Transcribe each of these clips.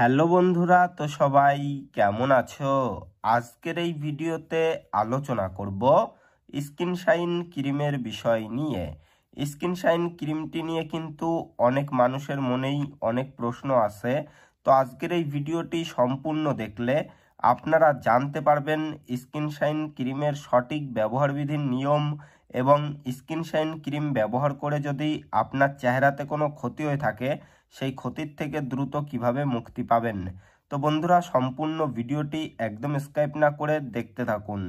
Hello বন্ধুরা তো সবাই কেমন আছো আজকের এই ভিডিওতে আলোচনা করব স্কিনশাইন ক্রিমের বিষয় নিয়ে স্কিনশাইন ক্রিমটি নিয়ে কিন্তু অনেক মানুষের মনেই অনেক প্রশ্ন আছে তো আজকের এই ভিডিওটি সম্পূর্ণ দেখলে আপনারা জানতে পারবেন স্কিনশাইন ক্রিমের সঠিক ব্যবহারবিধির নিয়ম এবং স্কিনশাইন ক্রিম ব্যবহার করে যদি আপনার চেহারাতে কোনো ক্ষতি হয়ে থাকে সেই ক্ষতির থেকে দ্রুত কিভাবে মুক্তি পাবেন তো বন্ধুরা সম্পূর্ণ ভিডিওটি একদম স্কাইপ না করে দেখতে থাকুন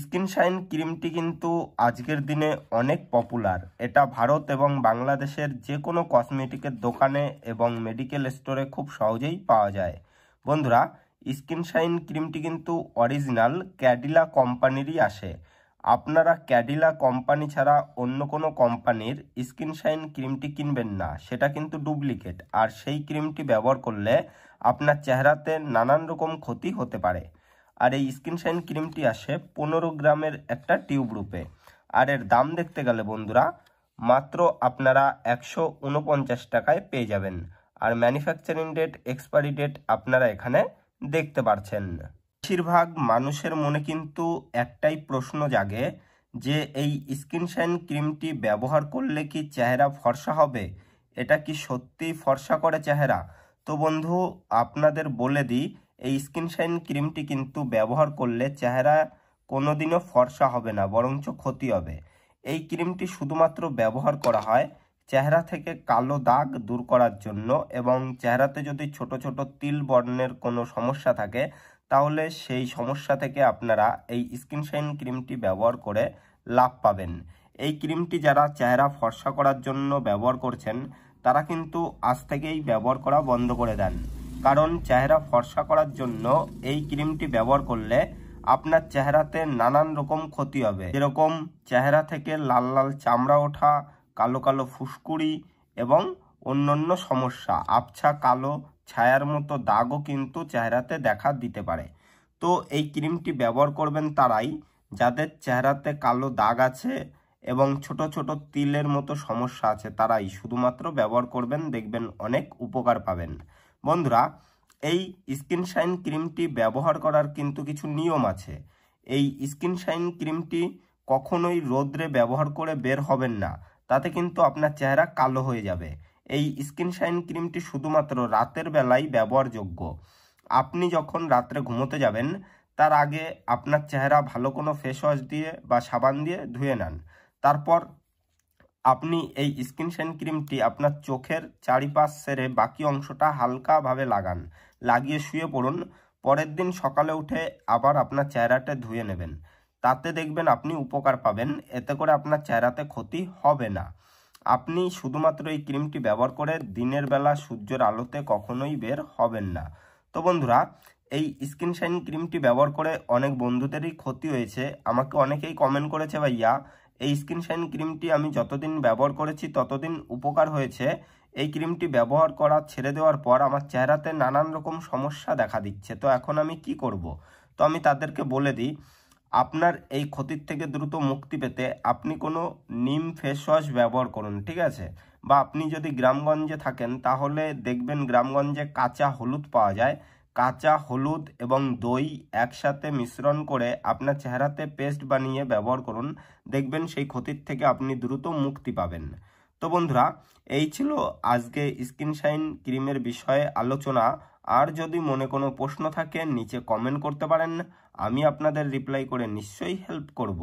স্কিন শাইন ক্রিমটি কিন্তু আজকের দিনে অনেক পপুলার এটা ভারত এবং বাংলাদেশের যে কোনো কসমেটিকের দোকানে এবং মেডিকেল স্টোরে খুব সহজেই পাওয়া যায় বন্ধুরা স্কিন শাইন ক্রিমটি কিন্তু অরিজিনাল ক্যাডিলা কোম্পানিরই আসে আপনারা ক্যাডিলা কোম্পানি ছাড়া অন্য কোনো কোম্পানির স্কিন শাইন ক্রিমটি কিনবেন না সেটা কিন্তু ডুপ্লিকেট আর সেই ক্রিমটি ব্যবহার করলে আপনার চেহারাতে নানান রকম ক্ষতি হতে পারে আর এই স্কিন শাইন ক্রিমটি আসে পনেরো গ্রামের একটা টিউব রূপে আর এর দাম দেখতে গেলে বন্ধুরা মাত্র আপনারা একশো উনপঞ্চাশ টাকায় পেয়ে যাবেন আর ম্যানুফ্যাকচারিং ডেট এক্সপায়ারি ডেট আপনারা এখানে দেখতে পারছেন বেশিরভাগ মানুষের মনে কিন্তু একটাই প্রশ্ন জাগে যে এই স্কিনশাইন ক্রিমটি ব্যবহার করলে কি চেহারা ফর্সা হবে এটা কি সত্যিই ফর্সা করে চেহারা তো বন্ধু আপনাদের বলে দিই এই স্কিনশাইন ক্রিমটি কিন্তু ব্যবহার করলে চেহারা কোনো দিনও ফর্সা হবে না বরঞ্চ ক্ষতি হবে এই ক্রিমটি শুধুমাত্র ব্যবহার করা হয় চেহারা থেকে কালো দাগ দূর করার জন্য এবং চেহারাতে যদি ছোট ছোট তিল বর্ণের কোনো সমস্যা থাকে তাহলে সেই সমস্যা থেকে আপনারা এই স্কিনশাইন ক্রিমটি ব্যবহার করে লাভ পাবেন এই ক্রিমটি যারা চেহারা ফর্সা করার জন্য ব্যবহার করছেন তারা কিন্তু আজ থেকেই ব্যবহার করা বন্ধ করে দেন কারণ চেহারা ফর্সা করার জন্য এই ক্রিমটি ব্যবহার করলে আপনার চেহারাতে নানান রকম ক্ষতি হবে যেরকম চেহারা থেকে লাল লাল চামড়া ওঠা কালো কালো ফুসকুড়ি এবং অন্যান্য সমস্যা আবছা কালো ছায়ার মতো দাগও কিন্তু চেহারাতে দেখা দিতে পারে তো এই ক্রিমটি ব্যবহার করবেন তারাই যাদের চেহারাতে কালো দাগ আছে এবং ছোট ছোট তিলের মতো সমস্যা আছে তারাই শুধুমাত্র ব্যবহার করবেন দেখবেন অনেক উপকার পাবেন বন্ধুরা এই স্কিন শাইন ক্রিমটি ব্যবহার করার কিন্তু কিছু নিয়ম আছে এই স্কিন শাইন ক্রিমটি কখনোই রোদ্রে ব্যবহার করে বের হবেন না তাতে কিন্তু আপনার চেহারা কালো হয়ে যাবে এই স্কিন শাইন ক্রিমটি শুধুমাত্র রাতের বেলায় ব্যবহারযোগ্য আপনি যখন রাত্রে ঘুমোতে যাবেন তার আগে আপনার চেহারা ভালো কোনো ফেস ওয়াশ দিয়ে বা সাবান দিয়ে ধুয়ে নেন তারপর আপনি এই স্কিন শাইন ক্রিমটি আপনার চোখের চারিপাশ সেরে বাকি অংশটা হালকাভাবে লাগান লাগিয়ে শুয়ে পড়ুন পরের দিন সকালে উঠে আবার আপনার চেহারাটা ধুয়ে নেবেন তাতে দেখবেন আপনি উপকার পাবেন এতে করে আপনার চেহারাতে ক্ষতি হবে না আপনি শুধুমাত্র এই ক্রিমটি ব্যবহার করে দিনের বেলা সূর্যের আলোতে কখনোই বের হবেন না তো বন্ধুরা এই স্কিন শাইন ক্রিমটি ব্যবহার করে অনেক বন্ধুদেরই ক্ষতি হয়েছে আমাকে অনেকেই কমেন্ট করেছে ভাইয়া এই স্কিন শাইন ক্রিমটি আমি যতদিন ব্যবহার করেছি ততদিন উপকার হয়েছে এই ক্রিমটি ব্যবহার করা ছেড়ে দেওয়ার পর আমার চেহারাতে নানান রকম সমস্যা দেখা দিচ্ছে তো এখন আমি কি করব। তো আমি তাদেরকে বলে দিই আপনার এই ক্ষতির থেকে দ্রুত মুক্তি পেতে আপনি কোনো নিম ফেস ওয়াশ ব্যবহার করুন ঠিক আছে বা আপনি যদি গ্রামগঞ্জে থাকেন তাহলে দেখবেন গ্রামগঞ্জে কাঁচা হলুদ পাওয়া যায় কাঁচা হলুদ এবং দই একসাথে মিশ্রণ করে আপনার চেহারাতে পেস্ট বানিয়ে ব্যবহার করুন দেখবেন সেই ক্ষতির থেকে আপনি দ্রুত মুক্তি পাবেন তো বন্ধুরা এই ছিল আজকে স্ক্রিনশাইন ক্রিমের বিষয়ে আলোচনা আর যদি মনে কোনো প্রশ্ন থাকে নিচে কমেন্ট করতে পারেন আমি আপনাদের রিপ্লাই করে নিশ্চয়ই হেল্প করব